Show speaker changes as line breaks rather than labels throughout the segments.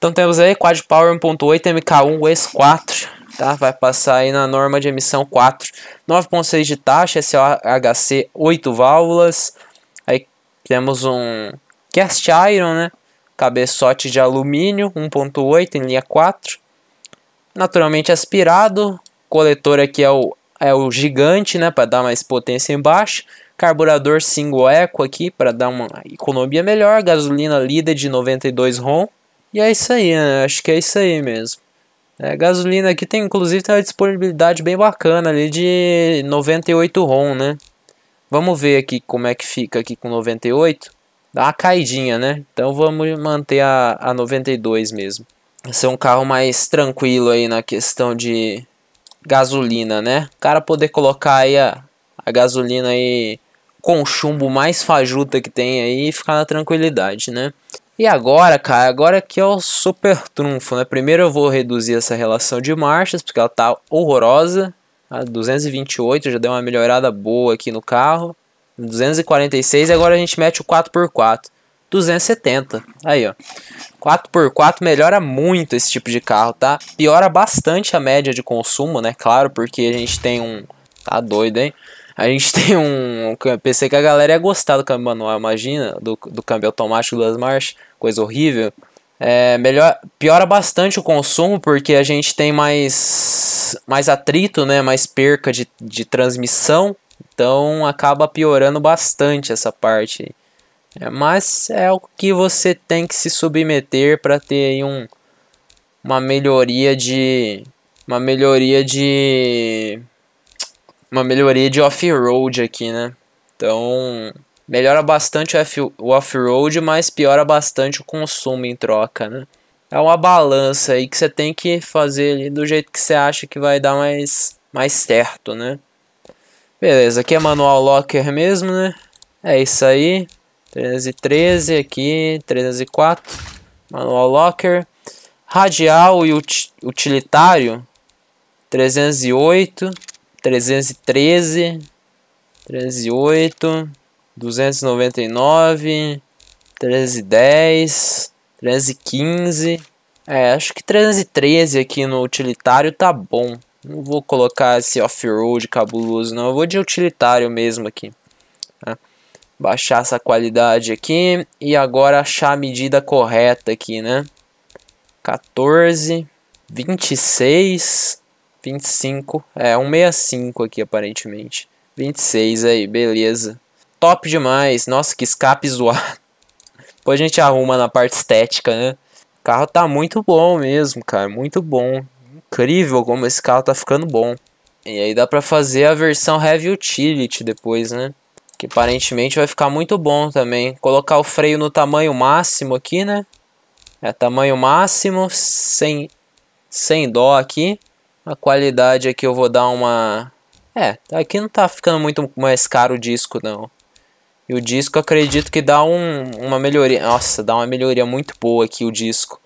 Então temos aí Quad Power 1.8 MK1 s 4, tá? Vai passar aí na norma de emissão 4. 9.6 de taxa, SOHC 8 válvulas. Aí temos um cast iron, né? Cabeçote de alumínio 1.8 em linha 4. Naturalmente aspirado. Coletor aqui é o é o gigante, né, para dar mais potência embaixo. Carburador single eco aqui para dar uma economia melhor, gasolina líder de 92 RON. E é isso aí, né? acho que é isso aí mesmo. É, gasolina aqui tem inclusive tem uma disponibilidade bem bacana ali de 98 ROM, né? Vamos ver aqui como é que fica aqui com 98. Dá uma caidinha, né? Então vamos manter a, a 92 mesmo. Ser um carro mais tranquilo aí na questão de gasolina, né? O cara poder colocar aí a, a gasolina aí com chumbo mais fajuta que tem aí e ficar na tranquilidade, né? E agora, cara, agora que é o super trunfo, né? Primeiro eu vou reduzir essa relação de marchas, porque ela tá horrorosa. A 228 já deu uma melhorada boa aqui no carro. 246 e agora a gente mete o 4x4. 270. Aí, ó. 4x4 melhora muito esse tipo de carro, tá? Piora bastante a média de consumo, né? Claro, porque a gente tem um... Tá doido, hein? A gente tem um. Pensei que a galera ia gostar do câmbio manual, imagina, do, do câmbio automático duas marchas, coisa horrível. É, melhor, piora bastante o consumo porque a gente tem mais, mais atrito, né, mais perca de, de transmissão, então acaba piorando bastante essa parte. É, mas é o que você tem que se submeter para ter um, uma melhoria de uma melhoria de uma melhoria de off-road aqui, né? Então, melhora bastante o off-road, mas piora bastante o consumo em troca, né? É uma balança aí que você tem que fazer do jeito que você acha que vai dar mais, mais certo, né? Beleza, aqui é manual locker mesmo, né? É isso aí. 313 aqui, 304. Manual locker. Radial e utilitário. 308. 313, 308, 299, 310, 315. É, acho que 313 aqui no utilitário tá bom. Não vou colocar esse off-road cabuloso, não. Eu vou de utilitário mesmo aqui. Tá? Baixar essa qualidade aqui. E agora achar a medida correta aqui, né? 14, 26, 25. É, 165 aqui, aparentemente. 26 aí, beleza. Top demais. Nossa, que escape zoado. Depois a gente arruma na parte estética, né? O carro tá muito bom mesmo, cara. Muito bom. Incrível como esse carro tá ficando bom. E aí dá pra fazer a versão Heavy Utility depois, né? Que aparentemente vai ficar muito bom também. Colocar o freio no tamanho máximo aqui, né? É tamanho máximo, sem, sem dó aqui. A qualidade aqui é eu vou dar uma... É, aqui não tá ficando muito mais caro o disco, não. E o disco acredito que dá um, uma melhoria... Nossa, dá uma melhoria muito boa aqui o disco.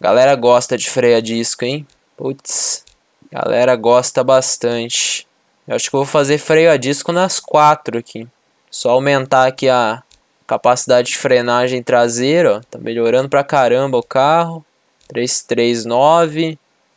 Galera gosta de freia disco, hein? Putz, galera gosta bastante. Eu acho que eu vou fazer freio a disco nas quatro aqui. Só aumentar aqui a capacidade de frenagem traseira, ó. Tá melhorando pra caramba o carro. 339.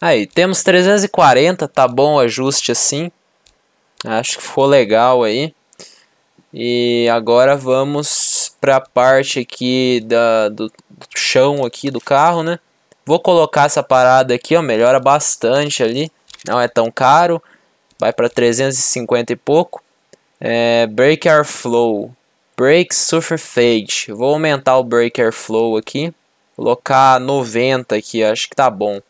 Aí, temos 340, tá bom o ajuste assim. Acho que ficou legal aí. E agora vamos para a parte aqui da, do, do, chão aqui do carro, né? Vou colocar essa parada aqui, ó, melhora bastante ali. Não é tão caro, vai para 350 e pouco. É, break Air Flow, Break Surface Vou aumentar o Break Air Flow aqui. Colocar 90 aqui, acho que tá bom.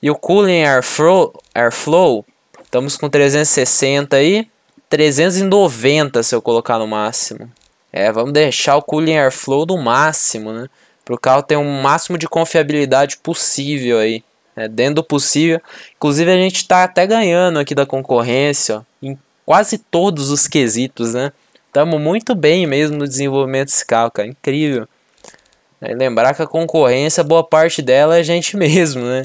E o Cooling Airflow, Airflow estamos com 360 aí. 390 se eu colocar no máximo. É, vamos deixar o Cooling Airflow no máximo, né? Para o carro ter o um máximo de confiabilidade possível aí. É, Dentro do possível. Inclusive a gente está até ganhando aqui da concorrência, ó, em quase todos os quesitos, né? Estamos muito bem mesmo no desenvolvimento desse carro, cara. Incrível. É, lembrar que a concorrência, boa parte dela é a gente mesmo, né?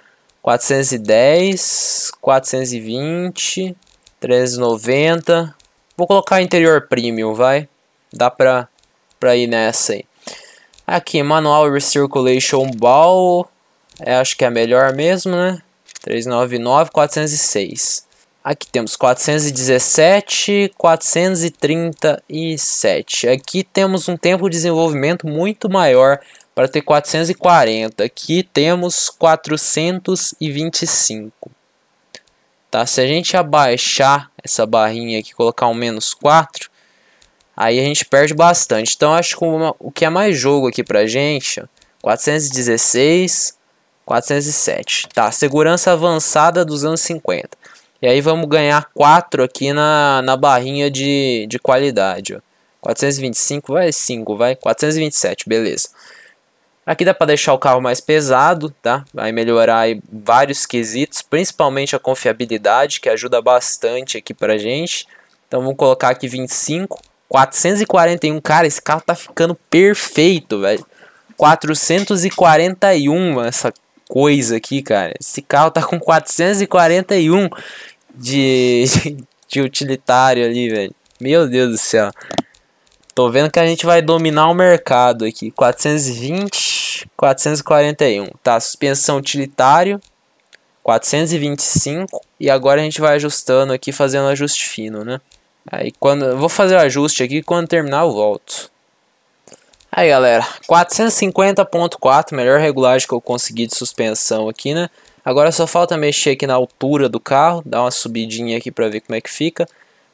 410, 420, 390. Vou colocar interior premium, vai. Dá pra, pra ir nessa aí. Aqui, manual recirculation ball. É, acho que é a melhor mesmo, né? 399, 406. Aqui temos 417, 437. Aqui temos um tempo de desenvolvimento muito maior para ter 440. Aqui temos 425. Tá? Se a gente abaixar essa barrinha aqui colocar um menos 4, aí a gente perde bastante. Então acho que uma, o que é mais jogo aqui pra gente, 416, 407. Tá, segurança avançada 250. E aí vamos ganhar 4 aqui na, na barrinha de, de qualidade, ó. 425, vai 5, vai 427, beleza. Aqui dá para deixar o carro mais pesado, tá? Vai melhorar vários quesitos, principalmente a confiabilidade, que ajuda bastante aqui pra gente. Então vamos colocar aqui 25, 441, cara, esse carro tá ficando perfeito, velho. 441 essa coisa aqui, cara. Esse carro tá com 441 de, de utilitário ali, velho. Meu Deus do céu. Tô vendo que a gente vai dominar o mercado aqui. 420, 441. Tá, suspensão utilitário. 425. E agora a gente vai ajustando aqui, fazendo ajuste fino, né? Aí quando... Vou fazer o ajuste aqui quando terminar eu volto. Aí galera, 450.4, melhor regulagem que eu consegui de suspensão aqui, né? Agora só falta mexer aqui na altura do carro, dar uma subidinha aqui pra ver como é que fica.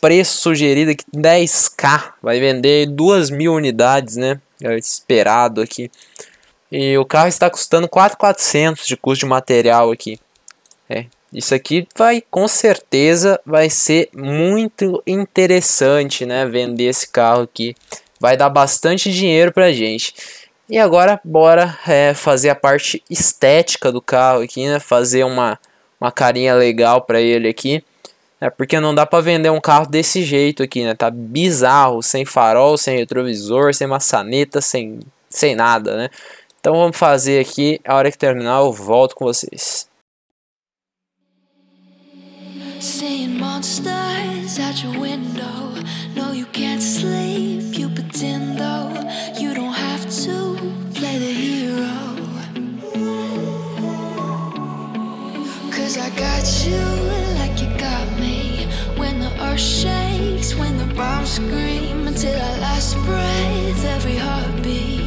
preço sugerido aqui 10k, vai vender 2 mil unidades, né? É esperado aqui. E o carro está custando 4.400 de custo de material aqui. É, isso aqui vai com certeza vai ser muito interessante, né? Vender esse carro aqui vai dar bastante dinheiro pra gente. E agora bora é, fazer a parte estética do carro aqui, né? Fazer uma uma carinha legal para ele aqui né? Porque não dá para vender um carro desse jeito aqui, né? Tá bizarro, sem farol, sem retrovisor, sem maçaneta, sem, sem nada, né? Então vamos fazer aqui, a hora que terminar eu volto com vocês. Seeing monsters your window No, you can't sleep, you pretend though You don't have to play the hero Cause I got you bar shakes when the bombs scream until our last breath, every heartbeat.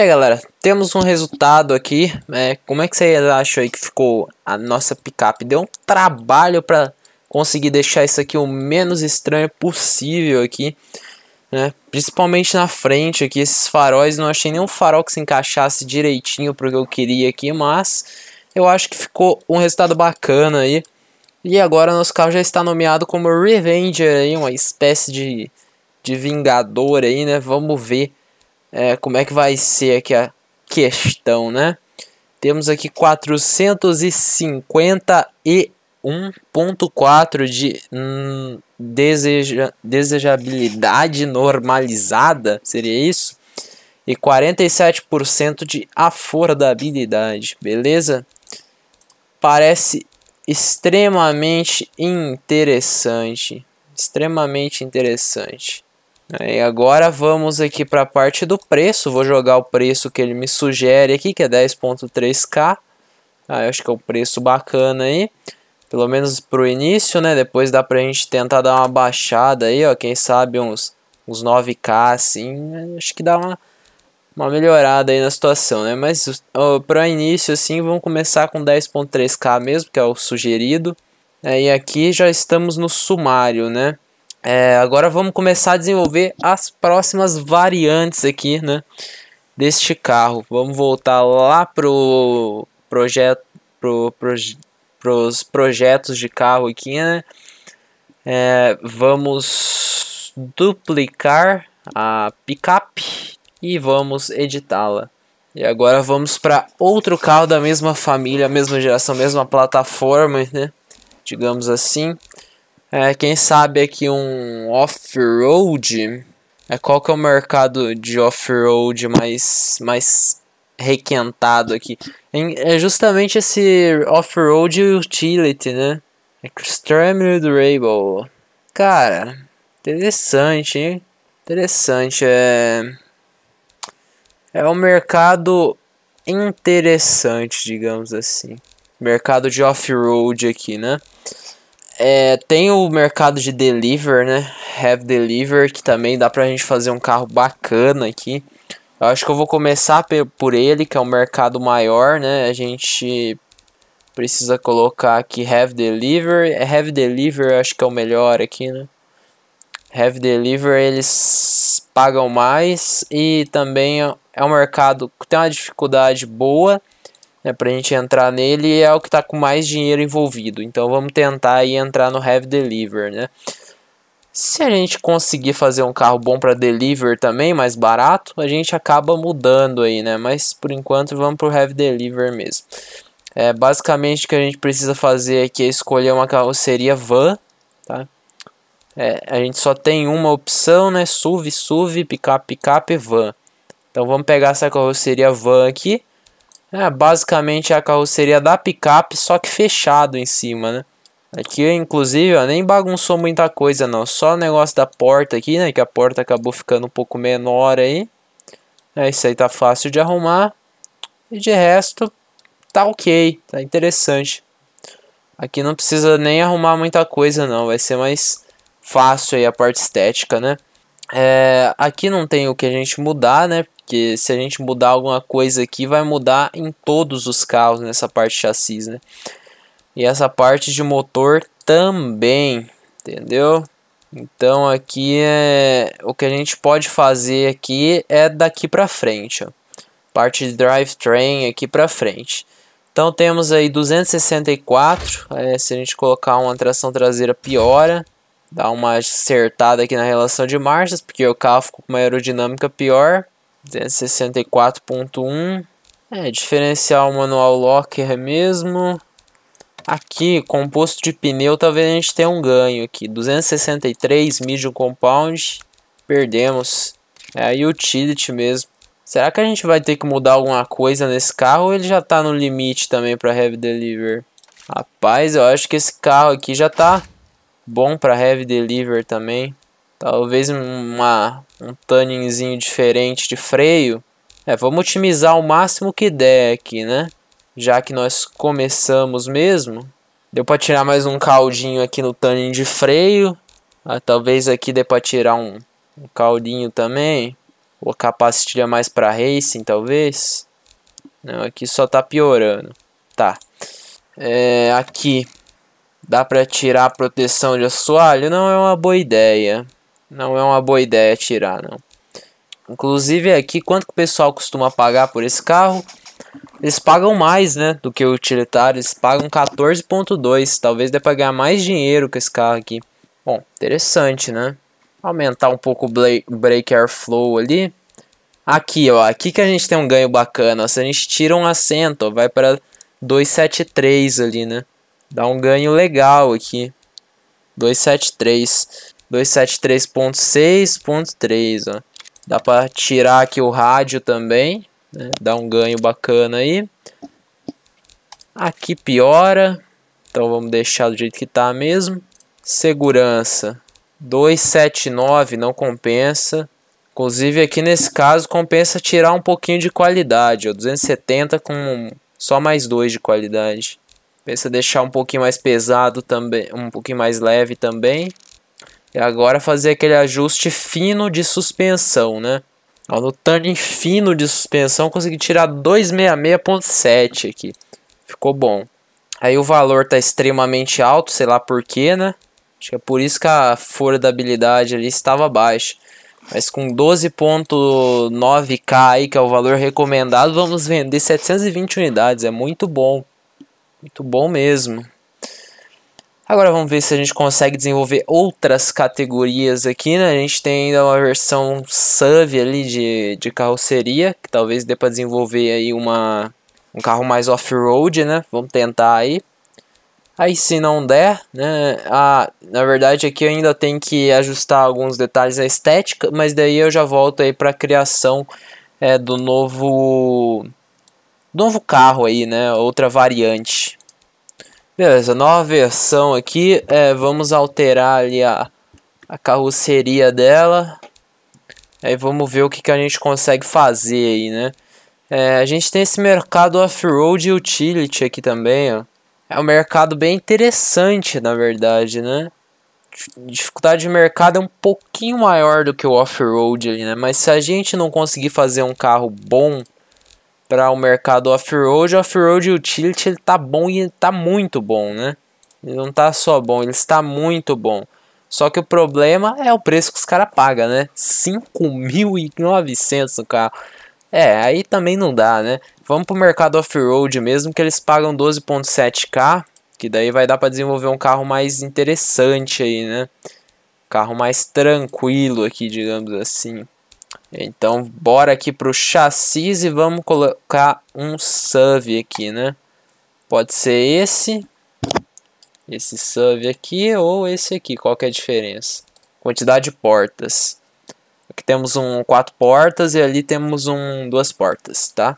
É galera, temos um resultado aqui. É, como é que vocês acham aí que ficou a nossa picape? Deu um trabalho para conseguir deixar isso aqui o menos estranho possível aqui. Né? Principalmente na frente aqui, esses faróis. Não achei nenhum farol que se encaixasse direitinho para o que eu queria aqui, mas eu acho que ficou um resultado bacana aí. E agora nosso carro já está nomeado como Revenger aí, uma espécie de, de vingador aí, né? Vamos ver é, como é que vai ser aqui a questão, né? Temos aqui 451.4 de hum, deseja, desejabilidade normalizada, seria isso? E 47% de afordabilidade, beleza? Parece extremamente interessante. Extremamente interessante. E agora vamos aqui para a parte do preço. Vou jogar o preço que ele me sugere aqui, que é 10.3k. Ah, acho que é um preço bacana aí. Pelo menos pro início, né? Depois dá pra gente tentar dar uma baixada aí, ó. Quem sabe uns, uns 9k, assim. Acho que dá uma, uma melhorada aí na situação, né? Mas ó, pra início, assim, vamos começar com 10.3k mesmo, que é o sugerido. É, e aqui já estamos no sumário, né? É, agora vamos começar a desenvolver as próximas variantes aqui, né? Deste carro. Vamos voltar lá pro projeto, pro, pro pros projetos de carro aqui, né? É, vamos duplicar a picape e vamos editá-la. E agora vamos para outro carro da mesma família, mesma geração, mesma plataforma, né? Digamos assim. É, quem sabe aqui um off-road. É, qual que é o mercado de off-road mais, mais requentado aqui? É justamente esse off-road utility, né? É Extremely durable. Cara, interessante, hein? Interessante. É, é um mercado interessante, digamos assim. Mercado de off-road aqui, né? É, tem o mercado de deliver, né? Have deliver, que também dá pra gente fazer um carro bacana aqui. Eu acho que eu vou começar por ele, que é um mercado maior, né? A gente precisa colocar aqui have deliver. Have deliver acho que é o melhor aqui, né? Have deliver eles pagam mais e também é um mercado que tem uma dificuldade boa né, para a gente entrar nele, é o que está com mais dinheiro envolvido. Então vamos tentar aí entrar no Heavy Deliver, né? Se a gente conseguir fazer um carro bom para deliver também, mais barato, a gente acaba mudando aí, né? Mas por enquanto vamos pro heavy deliver mesmo. É, basicamente o que a gente precisa fazer aqui é escolher uma carroceria van, tá? É, a gente só tem uma opção, né? SUV, SUV, picape, picape, van. Então vamos pegar essa carroceria van aqui. É, basicamente é a carroceria da picape, só que fechado em cima, né? Aqui, inclusive, ó, nem bagunçou muita coisa não. Só o negócio da porta aqui, né? Que a porta acabou ficando um pouco menor aí. É, isso aí tá fácil de arrumar. E de resto, tá ok. Tá interessante. Aqui não precisa nem arrumar muita coisa não. Vai ser mais fácil aí a parte estética, né? É, aqui não tem o que a gente mudar, né? porque se a gente mudar alguma coisa aqui, vai mudar em todos os carros nessa parte de chassis, né? E essa parte de motor também, entendeu? Então aqui é o que a gente pode fazer aqui é daqui para frente, ó. Parte de drivetrain aqui para frente. Então temos aí 264, é, se a gente colocar uma tração traseira piora, dá uma acertada aqui na relação de marchas, porque o carro ficou com uma aerodinâmica pior, 264.1. É, diferencial manual locker é mesmo. Aqui, composto de pneu, talvez a gente tenha um ganho aqui. 263, medium compound, perdemos. É a utility mesmo. Será que a gente vai ter que mudar alguma coisa nesse carro ou ele já tá no limite também para heavy deliver? Rapaz, eu acho que esse carro aqui já tá bom para heavy deliver também. Talvez uma um tunningzinho diferente de freio. É, vamos otimizar o máximo que der aqui, né? Já que nós começamos mesmo. Deu para tirar mais um caldinho aqui no tanning de freio. Ah, talvez aqui dê para tirar um, um, caldinho também. o a pastilha mais para racing, talvez. Não, aqui só tá piorando. Tá. É, aqui. Dá para tirar a proteção de assoalho? Não é uma boa ideia. Não é uma boa ideia tirar, não. Inclusive é aqui, quanto que o pessoal costuma pagar por esse carro? Eles pagam mais, né, do que o utilitário. Eles pagam 14.2. Talvez dê pra ganhar mais dinheiro com esse carro aqui. Bom, interessante, né? Aumentar um pouco o break airflow ali. Aqui, ó. Aqui que a gente tem um ganho bacana. se a gente tira um assento, ó, vai pra 273 ali, né? Dá um ganho legal aqui. 273. 273.6.3, Dá para tirar aqui o rádio também, né? Dá um ganho bacana aí. Aqui piora. Então vamos deixar do jeito que está mesmo. Segurança 279 não compensa. Inclusive aqui nesse caso compensa tirar um pouquinho de qualidade, ó, 270 com só mais 2 de qualidade. Pensa deixar um pouquinho mais pesado também, um pouquinho mais leve também. E é agora fazer aquele ajuste fino de suspensão, né? Ó, no turning fino de suspensão, consegui tirar 266.7 aqui. Ficou bom. Aí o valor tá extremamente alto, sei lá porquê, né? Acho que é por isso que a folha da habilidade ali estava baixa. Mas com 12.9k aí, que é o valor recomendado, vamos vender 720 unidades. É muito bom. Muito bom mesmo. Agora vamos ver se a gente consegue desenvolver outras categorias aqui, né? A gente tem ainda uma versão SUV ali de, de carroceria, que talvez dê para desenvolver aí uma, um carro mais off-road, né? Vamos tentar aí. Aí se não der, né, ah, na verdade aqui eu ainda tenho que ajustar alguns detalhes à estética, mas daí eu já volto aí para a criação é, do novo, novo carro aí, né, outra variante. Beleza, nova versão aqui. É, vamos alterar ali a, a carroceria dela. Aí vamos ver o que, que a gente consegue fazer aí, né? É, a gente tem esse mercado off-road utility aqui também, ó. É um mercado bem interessante, na verdade, né? Dificuldade de mercado é um pouquinho maior do que o off-road ali, né? Mas se a gente não conseguir fazer um carro bom para o mercado off-road. Off-road utility ele tá bom e tá muito bom, né? Ele não tá só bom, ele está muito bom. Só que o problema é o preço que os caras pagam, né? 5.900 o carro. É, aí também não dá, né? Vamos pro mercado off-road mesmo, que eles pagam 12.7k, que daí vai dar para desenvolver um carro mais interessante aí, né? Carro mais tranquilo aqui, digamos assim. Então, bora aqui para o chassis e vamos colocar um SUV aqui, né? Pode ser esse, esse SUV aqui ou esse aqui, qual que é a diferença? Quantidade de portas. Aqui temos um quatro portas e ali temos um duas portas, tá?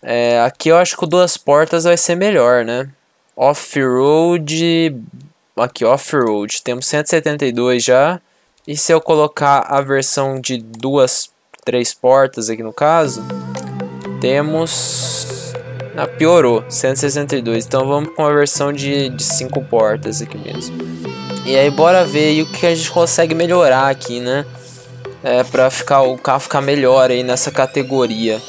É, aqui eu acho que duas portas vai ser melhor, né? Off-road, aqui off-road, temos 172 já. E se eu colocar a versão de duas três portas aqui no caso, temos... Ah, piorou, 162. Então vamos com a versão de, de cinco portas aqui mesmo. E aí bora ver o que a gente consegue melhorar aqui, né? É, pra ficar, o carro ficar melhor aí nessa categoria.